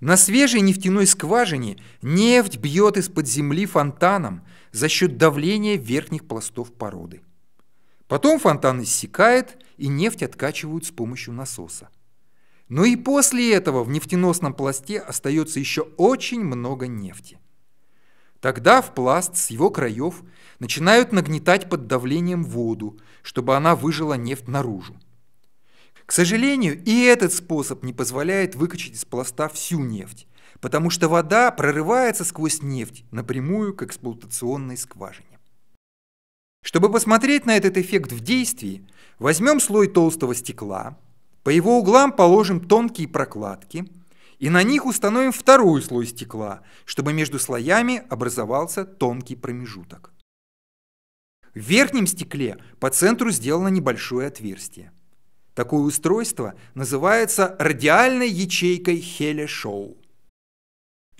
На свежей нефтяной скважине нефть бьет из-под земли фонтаном за счет давления верхних пластов породы. Потом фонтан иссякает, и нефть откачивают с помощью насоса. Но и после этого в нефтеносном пласте остается еще очень много нефти. Тогда в пласт с его краев начинают нагнетать под давлением воду, чтобы она выжила нефть наружу. К сожалению, и этот способ не позволяет выкачать из пласта всю нефть, потому что вода прорывается сквозь нефть напрямую к эксплуатационной скважине. Чтобы посмотреть на этот эффект в действии, возьмем слой толстого стекла, по его углам положим тонкие прокладки и на них установим второй слой стекла, чтобы между слоями образовался тонкий промежуток. В верхнем стекле по центру сделано небольшое отверстие. Такое устройство называется радиальной ячейкой Хеля-Шоу.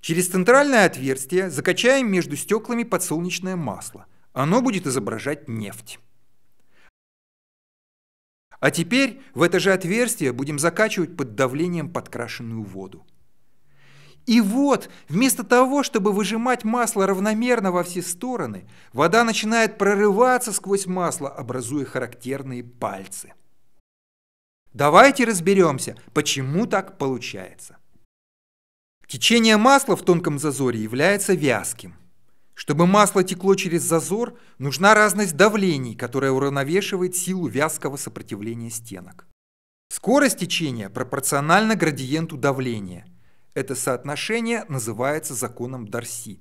Через центральное отверстие закачаем между стеклами подсолнечное масло. Оно будет изображать нефть. А теперь в это же отверстие будем закачивать под давлением подкрашенную воду. И вот, вместо того, чтобы выжимать масло равномерно во все стороны, вода начинает прорываться сквозь масло, образуя характерные пальцы – Давайте разберемся, почему так получается. Течение масла в тонком зазоре является вязким. Чтобы масло текло через зазор, нужна разность давлений, которая уравновешивает силу вязкого сопротивления стенок. Скорость течения пропорциональна градиенту давления. Это соотношение называется законом Дарси.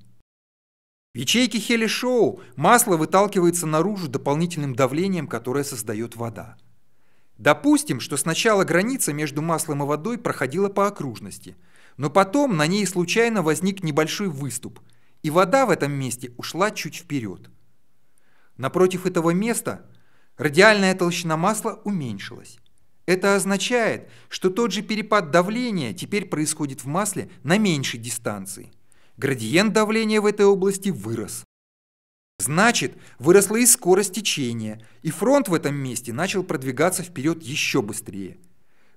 В ячейке Хелли-Шоу масло выталкивается наружу дополнительным давлением, которое создает вода. Допустим, что сначала граница между маслом и водой проходила по окружности, но потом на ней случайно возник небольшой выступ, и вода в этом месте ушла чуть вперед. Напротив этого места радиальная толщина масла уменьшилась. Это означает, что тот же перепад давления теперь происходит в масле на меньшей дистанции. Градиент давления в этой области вырос. Значит, выросла и скорость течения, и фронт в этом месте начал продвигаться вперед еще быстрее.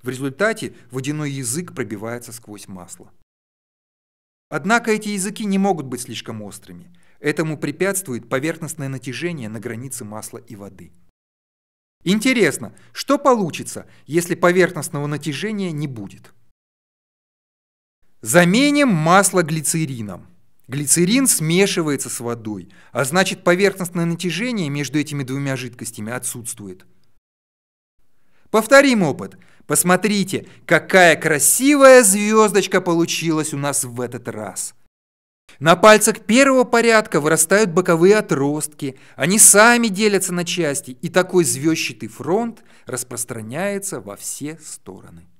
В результате водяной язык пробивается сквозь масло. Однако эти языки не могут быть слишком острыми. Этому препятствует поверхностное натяжение на границе масла и воды. Интересно, что получится, если поверхностного натяжения не будет? Заменим масло глицерином. Глицерин смешивается с водой, а значит поверхностное натяжение между этими двумя жидкостями отсутствует. Повторим опыт. Посмотрите, какая красивая звездочка получилась у нас в этот раз. На пальцах первого порядка вырастают боковые отростки, они сами делятся на части, и такой звездчатый фронт распространяется во все стороны.